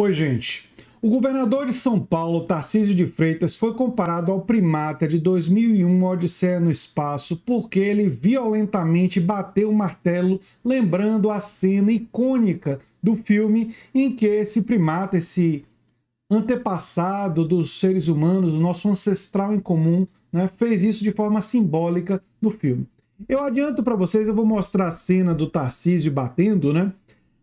Oi, gente. O governador de São Paulo, Tarcísio de Freitas, foi comparado ao primata de 2001 Odisseia no Espaço porque ele violentamente bateu o martelo, lembrando a cena icônica do filme em que esse primata, esse antepassado dos seres humanos, o nosso ancestral em comum, né, fez isso de forma simbólica no filme. Eu adianto para vocês, eu vou mostrar a cena do Tarcísio batendo, né?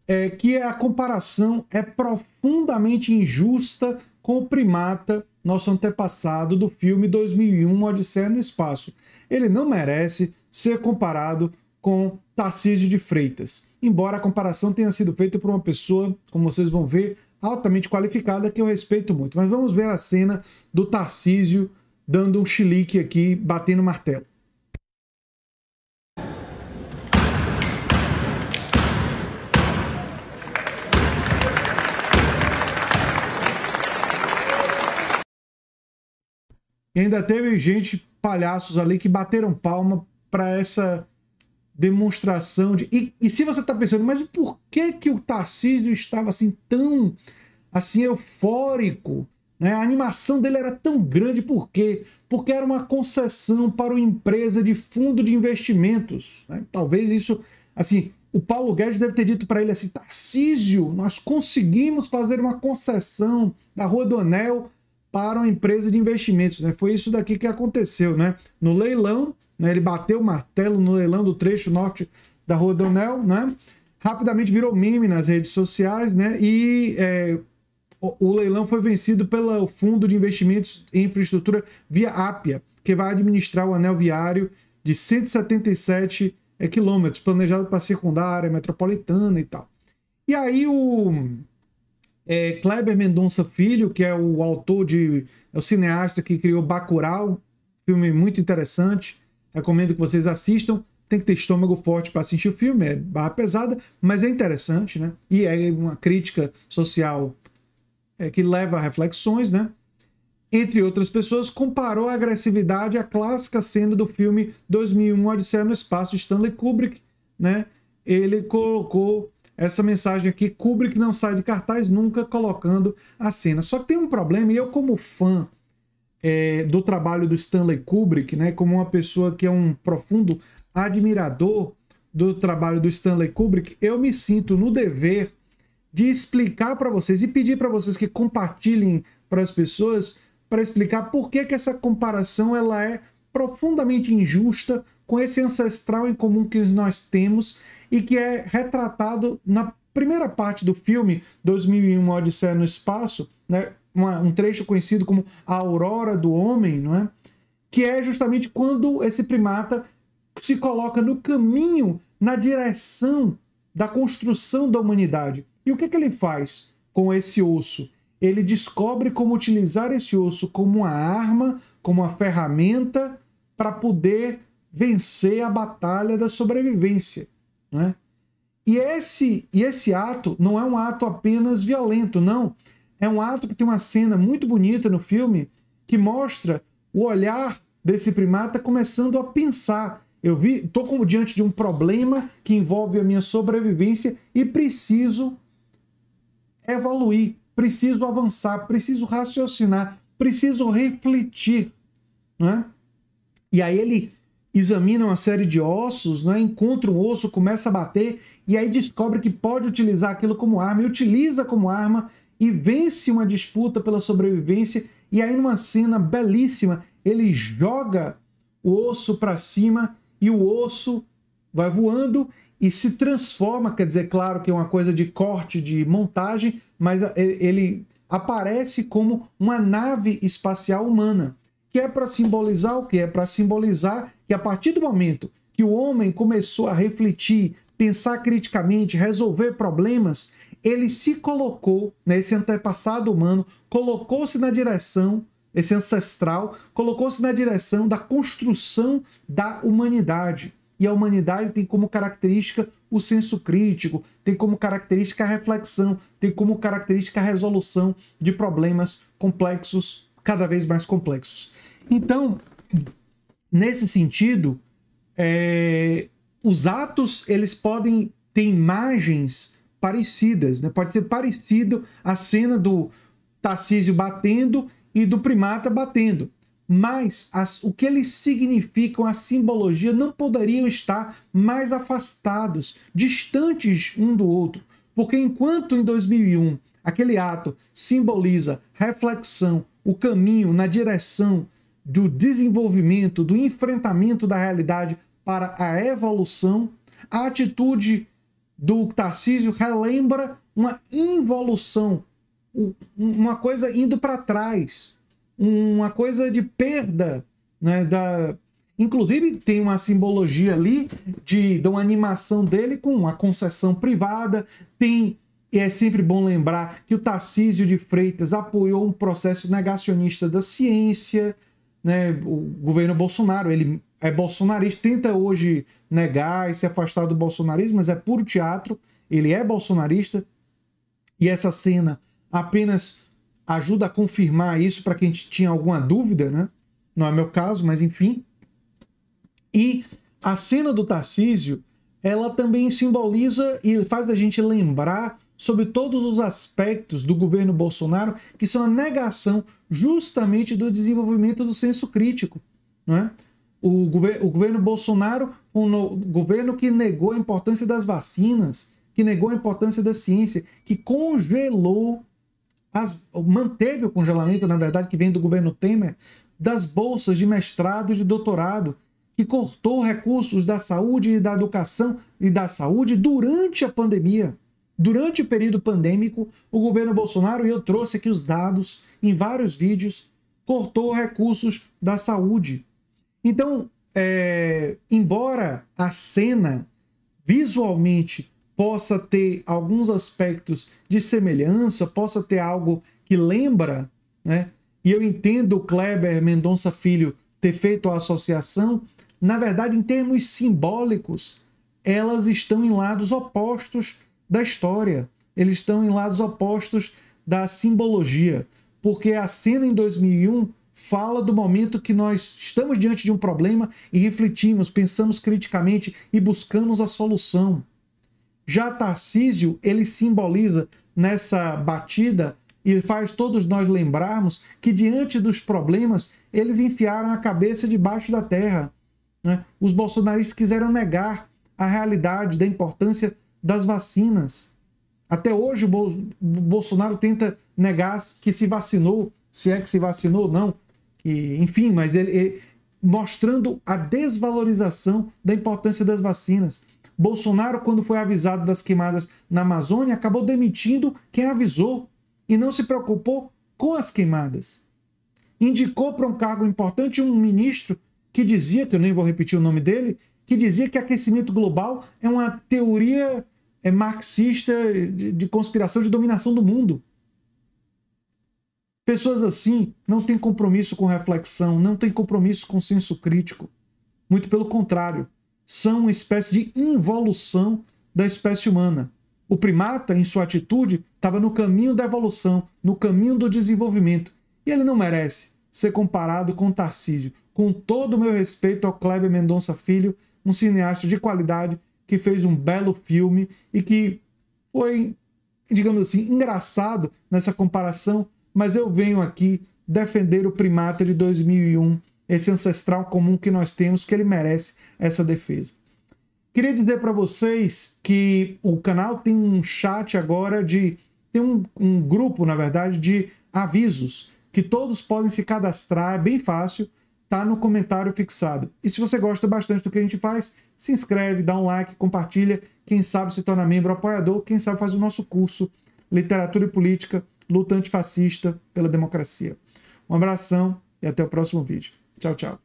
é que a comparação é profundamente injusta com o primata, nosso antepassado do filme 2001 Odisseia no Espaço. Ele não merece ser comparado com Tarcísio de Freitas, embora a comparação tenha sido feita por uma pessoa, como vocês vão ver, altamente qualificada, que eu respeito muito. Mas vamos ver a cena do Tarcísio dando um chilique aqui, batendo martelo. E ainda teve gente, palhaços ali, que bateram palma para essa demonstração de. E, e se você está pensando, mas por que, que o Tarcísio estava assim tão assim eufórico? Né? A animação dele era tão grande, por quê? Porque era uma concessão para uma empresa de fundo de investimentos. Né? Talvez isso, assim, o Paulo Guedes deve ter dito para ele assim: Tarcísio, nós conseguimos fazer uma concessão da Rua do Anel para uma empresa de investimentos. Né? Foi isso daqui que aconteceu. Né? No leilão, né, ele bateu o martelo no leilão do trecho norte da Rua Donel, né? rapidamente virou meme nas redes sociais né? e é, o, o leilão foi vencido pelo Fundo de Investimentos em Infraestrutura via Apia, que vai administrar o anel viário de 177 é, quilômetros, planejado para secundária, a metropolitana e tal. E aí o é, Kleber Mendonça Filho, que é o autor de. é o cineasta que criou Bacurau, filme muito interessante. Recomendo que vocês assistam. Tem que ter estômago forte para assistir o filme, é barra pesada, mas é interessante, né? E é uma crítica social é, que leva a reflexões, né? Entre outras pessoas, comparou a agressividade à clássica cena do filme 2001 Odisseia no Espaço de Stanley Kubrick, né? Ele colocou essa mensagem aqui, Kubrick não sai de cartaz nunca colocando a cena. Só que tem um problema, e eu como fã é, do trabalho do Stanley Kubrick, né, como uma pessoa que é um profundo admirador do trabalho do Stanley Kubrick, eu me sinto no dever de explicar para vocês e pedir para vocês que compartilhem para as pessoas para explicar por que, que essa comparação ela é profundamente injusta com esse ancestral em comum que nós temos e que é retratado na primeira parte do filme, 2001 Odisseia no Espaço, né? um trecho conhecido como A Aurora do Homem, não é? que é justamente quando esse primata se coloca no caminho, na direção da construção da humanidade. E o que, é que ele faz com esse osso? Ele descobre como utilizar esse osso como uma arma, como uma ferramenta para poder vencer a batalha da sobrevivência. Né? E, esse, e esse ato não é um ato apenas violento, não. É um ato que tem uma cena muito bonita no filme que mostra o olhar desse primata começando a pensar. Eu vi, tô como diante de um problema que envolve a minha sobrevivência e preciso evoluir, preciso avançar, preciso raciocinar, preciso refletir, né? E aí ele examina uma série de ossos, né? encontra um osso, começa a bater e aí descobre que pode utilizar aquilo como arma e utiliza como arma e vence uma disputa pela sobrevivência. E aí, numa cena belíssima, ele joga o osso para cima e o osso vai voando e se transforma. Quer dizer, claro que é uma coisa de corte, de montagem, mas eh, ele aparece como uma nave espacial humana que é para simbolizar o que? É para simbolizar que a partir do momento que o homem começou a refletir, pensar criticamente, resolver problemas, ele se colocou, né, esse antepassado humano, colocou-se na direção, esse ancestral, colocou-se na direção da construção da humanidade. E a humanidade tem como característica o senso crítico, tem como característica a reflexão, tem como característica a resolução de problemas complexos, cada vez mais complexos. Então, nesse sentido, é, os atos eles podem ter imagens parecidas, né? pode ser parecido a cena do Tarcísio batendo e do primata batendo. Mas as, o que eles significam, a simbologia, não poderiam estar mais afastados, distantes um do outro. Porque enquanto em 2001 aquele ato simboliza reflexão, o caminho na direção do desenvolvimento, do enfrentamento da realidade para a evolução, a atitude do Tarcísio relembra uma involução, uma coisa indo para trás, uma coisa de perda, né, da... Inclusive tem uma simbologia ali de, de uma animação dele com uma concessão privada, tem e é sempre bom lembrar que o Tarcísio de Freitas apoiou um processo negacionista da ciência, né, o governo Bolsonaro. Ele é bolsonarista, tenta hoje negar e se afastar do bolsonarismo, mas é puro teatro. Ele é bolsonarista e essa cena apenas ajuda a confirmar isso para quem tinha alguma dúvida, né? Não é meu caso, mas enfim. E a cena do Tarcísio, ela também simboliza e faz a gente lembrar sobre todos os aspectos do governo Bolsonaro que são a negação justamente do desenvolvimento do senso crítico. Né? O, gover o governo Bolsonaro foi um governo que negou a importância das vacinas, que negou a importância da ciência, que congelou, as, manteve o congelamento, na verdade, que vem do governo Temer, das bolsas de mestrado e de doutorado, que cortou recursos da saúde e da educação e da saúde durante a pandemia Durante o período pandêmico, o governo Bolsonaro, e eu trouxe aqui os dados em vários vídeos, cortou recursos da saúde. Então, é, embora a cena visualmente possa ter alguns aspectos de semelhança, possa ter algo que lembra, né? E eu entendo o Kleber Mendonça Filho ter feito a associação, na verdade, em termos simbólicos, elas estão em lados opostos da história. Eles estão em lados opostos da simbologia, porque a cena em 2001 fala do momento que nós estamos diante de um problema e refletimos, pensamos criticamente e buscamos a solução. Já Tarcísio, ele simboliza nessa batida e faz todos nós lembrarmos que diante dos problemas eles enfiaram a cabeça debaixo da terra. Né? Os bolsonaristas quiseram negar a realidade da importância das vacinas. Até hoje o Bolsonaro tenta negar que se vacinou, se é que se vacinou ou não. E, enfim, mas ele, ele mostrando a desvalorização da importância das vacinas. Bolsonaro, quando foi avisado das queimadas na Amazônia, acabou demitindo quem avisou e não se preocupou com as queimadas. Indicou para um cargo importante um ministro que dizia, que eu nem vou repetir o nome dele, que dizia que aquecimento global é uma teoria é marxista de conspiração de dominação do mundo. Pessoas assim não têm compromisso com reflexão, não têm compromisso com senso crítico. Muito pelo contrário, são uma espécie de involução da espécie humana. O primata, em sua atitude, estava no caminho da evolução, no caminho do desenvolvimento, e ele não merece ser comparado com Tarcísio. Com todo o meu respeito ao Kleber Mendonça Filho, um cineasta de qualidade que fez um belo filme e que foi, digamos assim, engraçado nessa comparação, mas eu venho aqui defender o primata de 2001, esse ancestral comum que nós temos, que ele merece essa defesa. Queria dizer para vocês que o canal tem um chat agora de. tem um, um grupo, na verdade, de avisos que todos podem se cadastrar, é bem fácil tá no comentário fixado. E se você gosta bastante do que a gente faz, se inscreve, dá um like, compartilha. Quem sabe se torna membro apoiador, quem sabe faz o nosso curso Literatura e Política, Luta Antifascista pela Democracia. Um abração e até o próximo vídeo. Tchau, tchau.